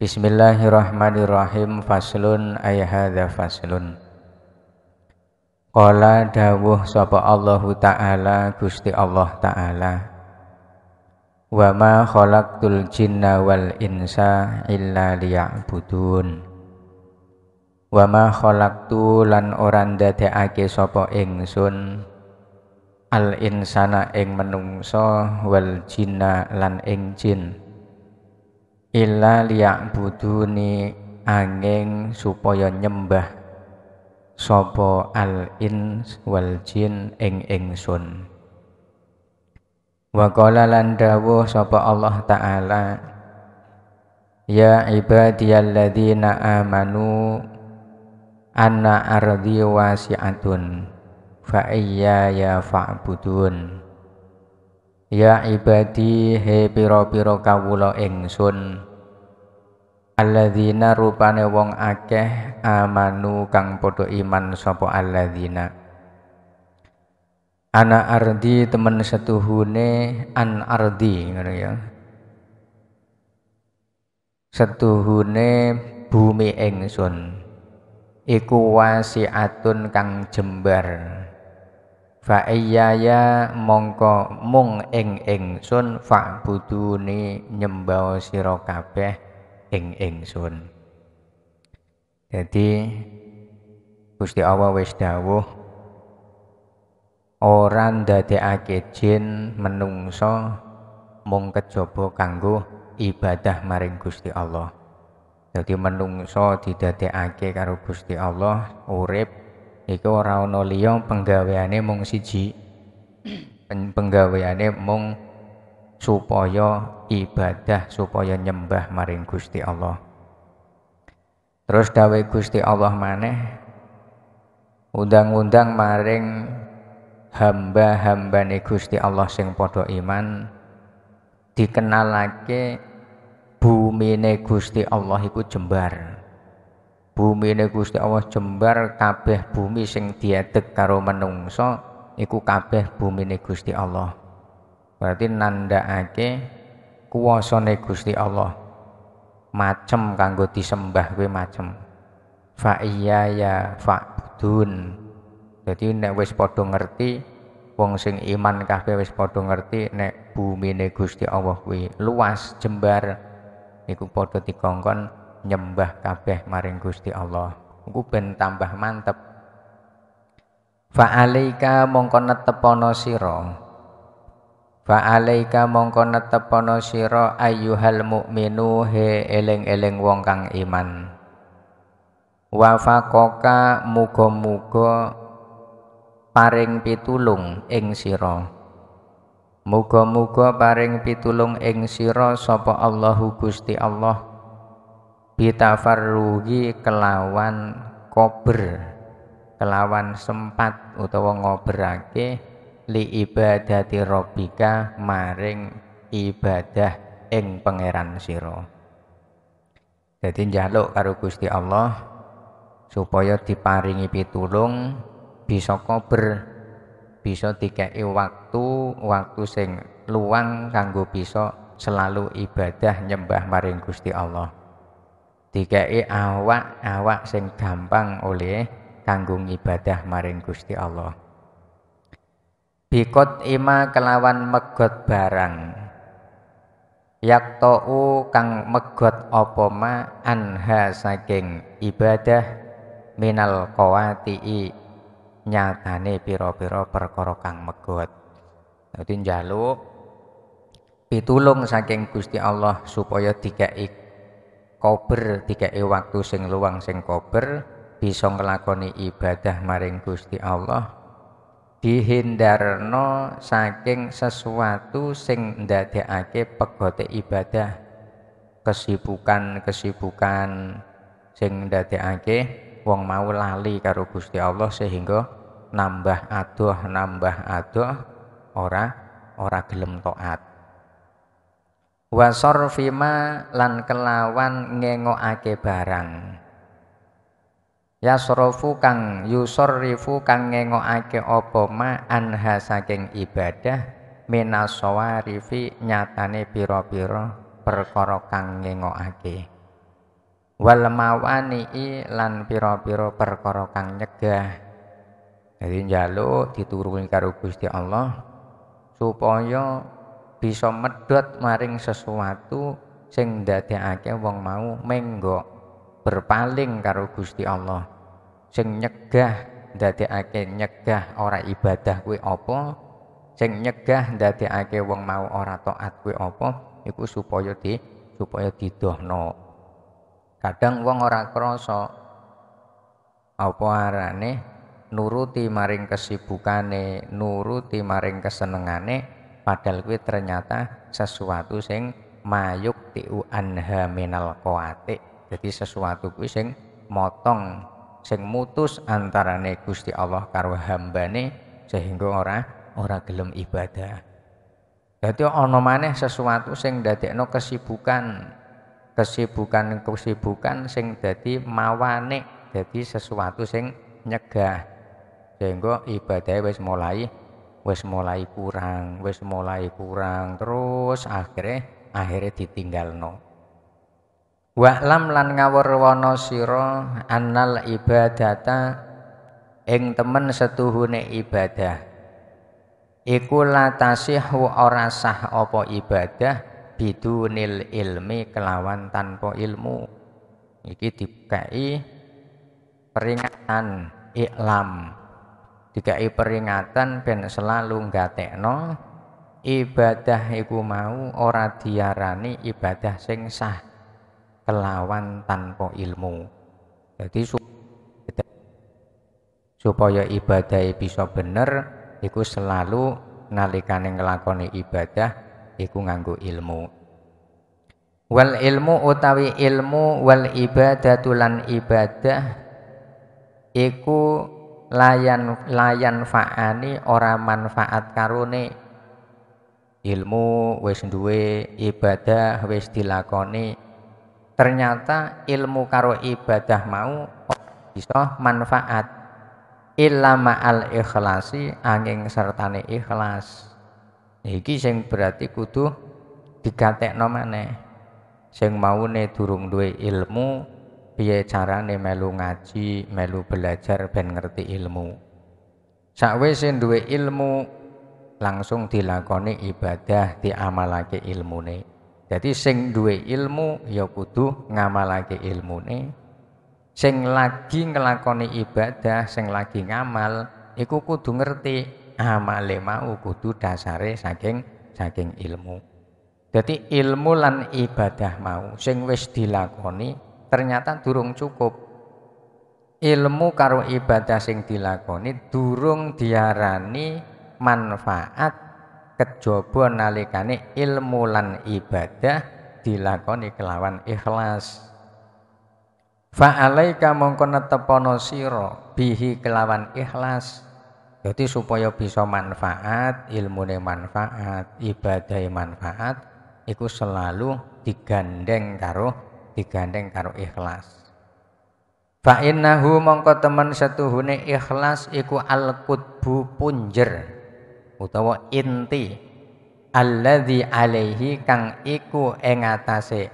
Bismillahirrahmanirrahim faslun ayahadha faslun Qala dawuh sapa Allah Ta'ala Gusti Allah Ta'ala Wa ma khalaqtul jinna wal insa illa liya'budun Wa ma khalaqtu lan orang ndadekake sapa ingsun al insana ing menungso wal jinna lan ing jin illa liya'buduni angin supaya nyembah sopo al ins wal jin ing ingsun wa qala lan dawuh sapa Allah taala ya ibadiyalladzina amanu anna ardi wasi'atun fa iyya ya fa'budun Ya ibadi he piro pira kawula ingsun alladzina rupane wong akeh amanu kang podo iman sopo alladzina ana ardi temen setuhune an ardi ngono ya setuhune bumi ingsun iku wasiatun kang jembar fa iyaya mongko mung ing ingsun fa'buduni nyembah sira kabeh ing ingsun jadi Gusti Allah wis dawuh ora ndadekake jin menungso mung kejaba kanggo ibadah maring Gusti Allah. Dadi menungso didadekake karo Gusti Allah urip iku ora ana liya penggaweane mung siji penggaweane mung supaya ibadah supaya nyembah maring Gusti Allah terus dawe Gusti Allah maneh undang-undang maring hamba-hambane Gusti Allah sing padha iman dikenalake bumine Gusti Allah iku jembar bumi ini Gusti Allah jembar kabeh bumi sing diadeg karo menungso iku kabeh bumi ini Gusti Allah berarti nandakake kuwasane Gusti Allah macem kanggo disembah kuwi macem fa iya ya budun. jadi nek wis padha ngerti wong sing iman kabeh wis padha ngerti nek bumi Gusti Allah kuwi luas jembar iku padha dikongkon nyembah kabeh maring Gusti Allah ku ben tambah mantep alaika mongko netepana sira alaika mongko netepana sira ayyuhal mukminu he eling-eling wong kang iman wafakoka muga-muga paring pitulung ing sira Muga-muga paring pitulung ing sira sapa Allahu Gusti Allah bitafarrugi kelawan kober kelawan sempat utawa ngoberake li ibadati robika maring ibadah ing pangeran siro jadi njaluk karo Gusti Allah supaya diparingi pitulung bisa kober bisa dikei waktu waktu sing luang kanggo bisa selalu ibadah nyembah maring Gusti Allah dikei awak-awak sing gampang oleh tanggung ibadah maring Gusti Allah. Bikot ima kelawan megot barang. Yak tau kang megot opoma anha saking ibadah minal i nyatane piro piro perkara kang megot. Dadi jaluk pitulung saking Gusti Allah supaya dikei kober dikei waktu sing luang sing kober bisa ngelakoni ibadah maring Gusti Allah dihindarno saking sesuatu sing ndadekake pegote ibadah kesibukan-kesibukan sing ndadekake wong mau lali karo Gusti Allah sehingga nambah adoh nambah adoh ora ora gelem taat wasor fima lan kelawan ngengokake barang yasrofu kang yusorifu kang ngengokake apa ma anha saking ibadah minasawarifi nyatane pira-pira perkara kang ngengokake wal mawani lan pira-pira perkara kang nyegah jadi njaluk dituruni karo Gusti Allah supaya bisa medot maring sesuatu sing ndadekake wong mau menggo berpaling karo Gusti Allah sing nyegah ndadekake nyegah ora ibadah kuwi apa sing nyegah ndadekake wong mau ora taat kuwi apa iku supaya di supaya didohno kadang wong ora krasa apa arane nuruti maring kesibukane nuruti maring kesenengane padahal kuwi ternyata sesuatu sing mayuk tiu anha minal koate jadi sesuatu kuwi sing motong sing mutus antarane Gusti Allah karo hambane sehingga ora ora gelem ibadah jadi orang maneh sesuatu sing dadekno kesibukan kesibukan kesibukan sing dadi mawane jadi sesuatu sing nyegah sehingga ibadah wis mulai wis mulai kurang wis mulai kurang terus akhirnya akhirnya ditinggal ditinggalno Waklam lan ngawurwana sira annal ibadata ing temen setuhune ibadah iku latasihu ora sah apa ibadah bidunil ilmi kelawan tanpa ilmu iki dikai peringatan iklam dikai peringatan ben selalu tekno ibadah iku mau ora diarani ibadah sing sah kelawan tanpa ilmu jadi supaya ibadah bisa bener iku selalu nalikane nglakoni ibadah iku nganggo ilmu wal ilmu utawi ilmu wal ibadatulan ibadah iku layan layan faani ora manfaat karone ilmu wis duwe ibadah wis dilakoni ternyata ilmu karo ibadah mau bisa manfaat ilama al ikhlasi angin sertane ikhlas iki sing berarti kudu digatekno maneh sing maune durung duwe ilmu cara nih melu ngaji, melu belajar ben ngerti ilmu. Sakwise duwe ilmu langsung dilakoni ibadah, di ilmu nih. Jadi sing duwe ilmu ya kudu ngamalake ilmune. Sing lagi ngelakoni ibadah, sing lagi ngamal, iku kudu ngerti amale mau kudu dasare saking saking ilmu. Jadi ilmu lan ibadah mau sing wis dilakoni ternyata durung cukup ilmu karo ibadah sing dilakoni durung diarani manfaat kejaba nalikane ilmu lan ibadah dilakoni kelawan ikhlas fa alaika mongko netepono bihi kelawan ikhlas jadi supaya bisa manfaat ilmune manfaat ibadah manfaat iku selalu digandeng karo digandeng karo ikhlas fa innahu mongko temen setuhune ikhlas iku al kutbu punjer utawa inti alladzi alaihi kang iku ing atase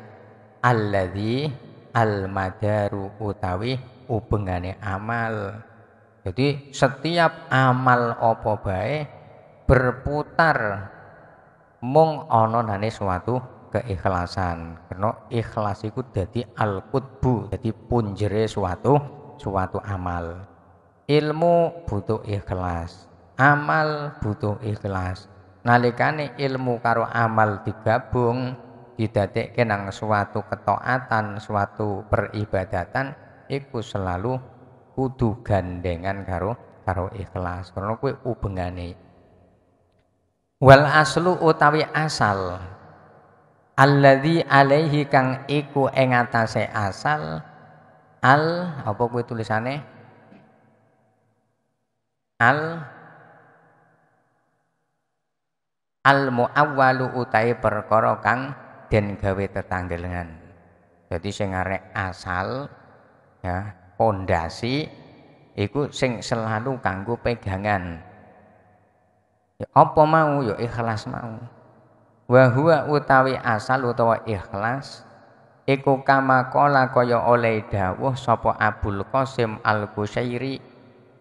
alladzi al madaru utawi ubengane amal jadi setiap amal apa bae berputar mung ana nane suatu keikhlasan karena ikhlas itu jadi al-qutbu jadi punjere suatu suatu amal ilmu butuh ikhlas amal butuh ikhlas nalikane ilmu karo amal digabung tidak nang suatu ketaatan suatu peribadatan itu selalu kudu gandengan karo karo ikhlas karena kue ubengane wal aslu utawi asal alladzi alaihi kang iku ing asal al apa kuwi tulisane al al muawwalu utai perkara kang den gawe tetanggelengan jadi sing arek asal ya pondasi iku sing selalu kanggo pegangan ya apa mau ya ikhlas mau wa huwa utawi asal utawa ikhlas iku kama kala kaya oleh dawuh sapa Abul Qasim Al-Qusairi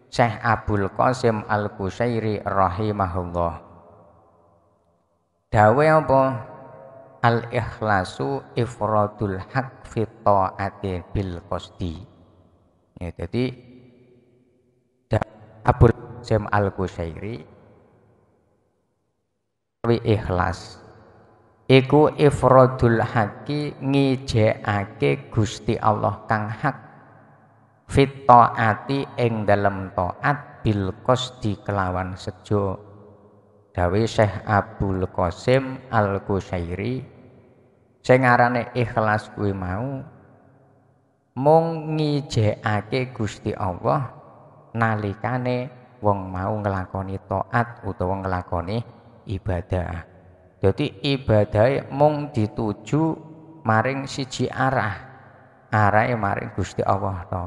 Syekh Abul Qasim Al-Qusairi rahimahullah dawe apa al ikhlasu ifradul haq fi taati bil qasdi ya jadi Abul Qasim Al-Qusairi ikhlas iku ifradul haqi ngijekake Gusti Allah kang hak fit taati ing dalem taat bil qasdi kelawan sejo dawe Syekh Abdul Qasim Al-Qusairi sing ikhlas kuwi mau mung ngijekake Gusti Allah nalikane wong mau nglakoni taat utawa ngelakoni ibadah jadi ibadah mung dituju maring siji arah. arah maring Gusti Allah to.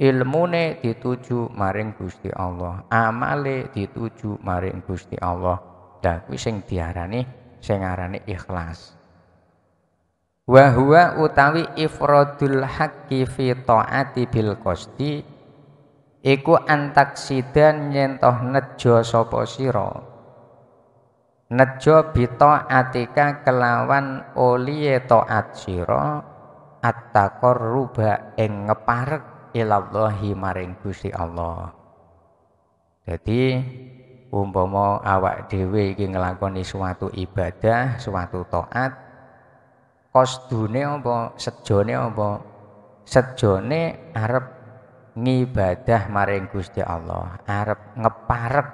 Ilmune dituju maring Gusti Allah, amale dituju maring Gusti Allah. Dan kuwi sing diarani sing arane ikhlas. Wa utawi ifradul haqqi fi taati bil qasdi iku antaksidan nyentoh nejo sapa Nejo bito atika kelawan oliye to atsiro atakor ruba ing ngeparek ilallahi maring Gusti Allah. Jadi mau awak dewi iki melakukan suatu ibadah, suatu toat kos dunia umbo sejone umbo Sejone Arab ngibadah maring Gusti Allah, Arab ngeparek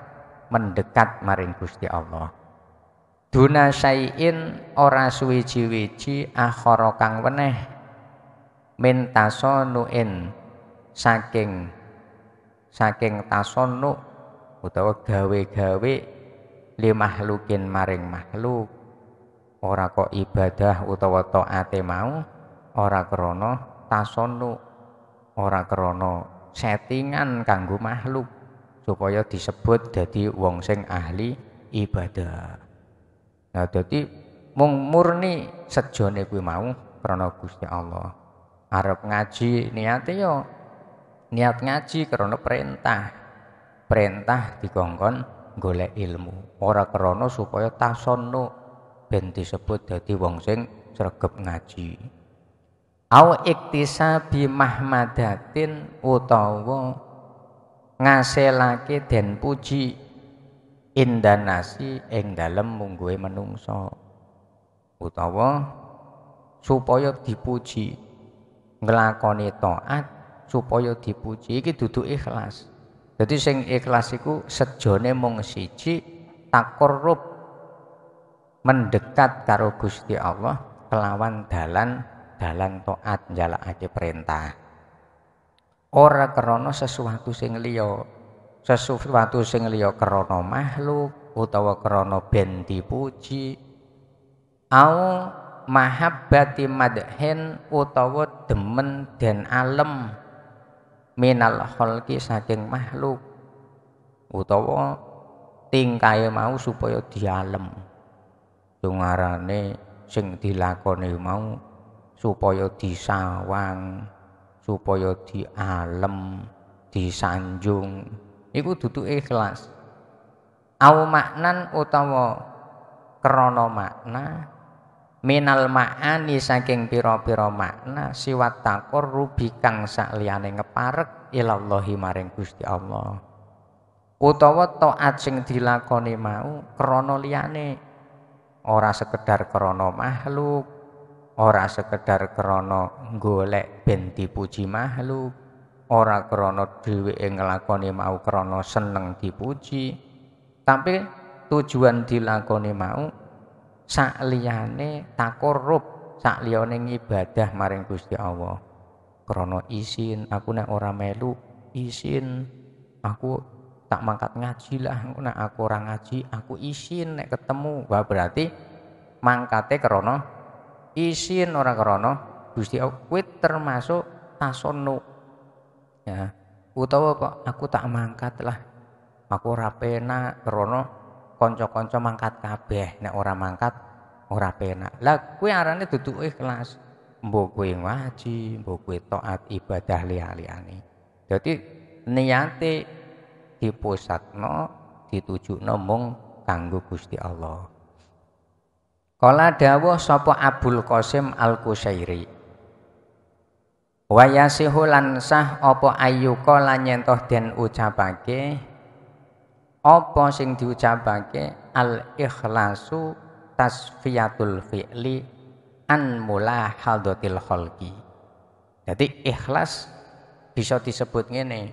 mendekat maring Gusti Allah duna sayin ora suwiji-wiji akhara kang weneh min tasonuin saking saking tasonu utawa gawe-gawe li makhlukin maring makhluk ora kok ibadah utawa taate mau ora krana tasonu ora krana settingan kanggo makhluk supaya disebut dadi wong sing ahli ibadah Nah, jadi mung murni sejone kuwi mau krana Gusti Allah. Arep ngaji niate yo niat ngaji karena perintah. Perintah dikongkon golek ilmu, ora karena supaya tasono ben disebut dadi wong sing sregep ngaji. Au bi mahmadatin utawa ngaselake den puji indanasi ing dalem mungguhe menungso utawa supaya dipuji nglakoni taat supaya dipuji iki dudu ikhlas jadi sing ikhlas iku sejone mung siji takorup mendekat karo Gusti Allah kelawan dalan dalan taat njalakake perintah ora krana sesuatu sing liya sesuatu sing liya krana makhluk utawa krana ben dipuji au mahabbati madhin utawa demen den alam minal holki saking makhluk utawa tingkae mau supaya alam dungarane sing dilakoni mau supaya disawang supaya di disanjung iku dudu ikhlas au maknan utawa krana makna minal ma'ani saking pira-pira makna siwat takor rubi kang sakliyane ngeparek ilallahi maring Gusti Allah utawa taat sing dilakoni mau krana liyane ora sekedar krana makhluk ora sekedar krono golek ben dipuji makhluk ora krana yang ngelakoni mau krono seneng dipuji tapi tujuan dilakoni mau takorup takorrub sakliyane ngibadah maring Gusti Allah krono izin aku nek ora melu izin aku tak mangkat ngaji lah aku nek aku ora ngaji aku izin nek ketemu wah berarti mangkate krono izin ora krono Gusti Allah kuwi termasuk tasono ya utawa kok aku tak mangkat lah aku ora rono konco-konco mangkat kabeh nek ora mangkat ora penak lah kuwi arane dudu ikhlas mbok kuwi ngaji mbok kuwi taat ibadah liyane dadi niate dipusatno ditujukno mung kanggo Gusti Allah Kala dawuh sapa Abdul Qasim al Qusairi wayasihu lan sah apa ayyuka den ucapake apa sing diucapake al ikhlasu tasfiyatul fi'li an haldotil khalqi jadi ikhlas bisa disebut ngene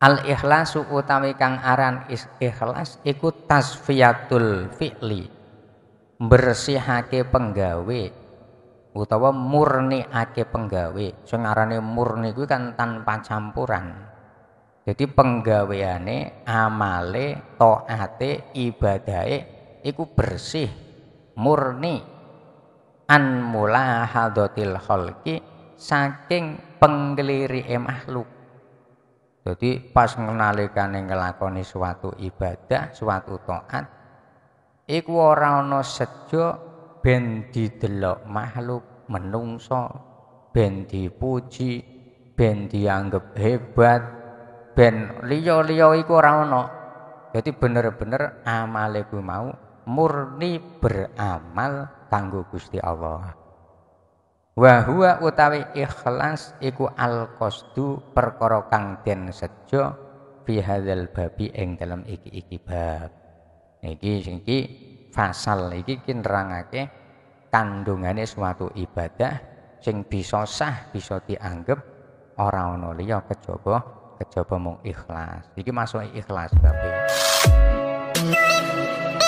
al ikhlasu utawi kang aran ikhlas iku tasfiyatul fi'li bersihake penggawe utawa murni ake penggawe sing ngarane murni kuwi kan tanpa campuran jadi penggaweane amale toate ibadahe iku bersih murni an mulahadatil holki saking penggeliri makhluk jadi pas yang ngelakoni suatu ibadah suatu toat iku orang ana sejo ben didelok makhluk menungso ben dipuji ben dianggep hebat ben liya-liya iku ora ana Jadi bener-bener amal ku mau murni beramal kanggo Gusti Allah wa huwa utawi ikhlas iku al qasdu perkara kang den sejo fi hadzal babi ing dalam iki-iki bab iki sing iki fasal iki ki nerangake kandungane suatu ibadah sing bisa sah bisa dianggap ora ana liya kejaba kejaba mung ikhlas iki masuk ikhlas babe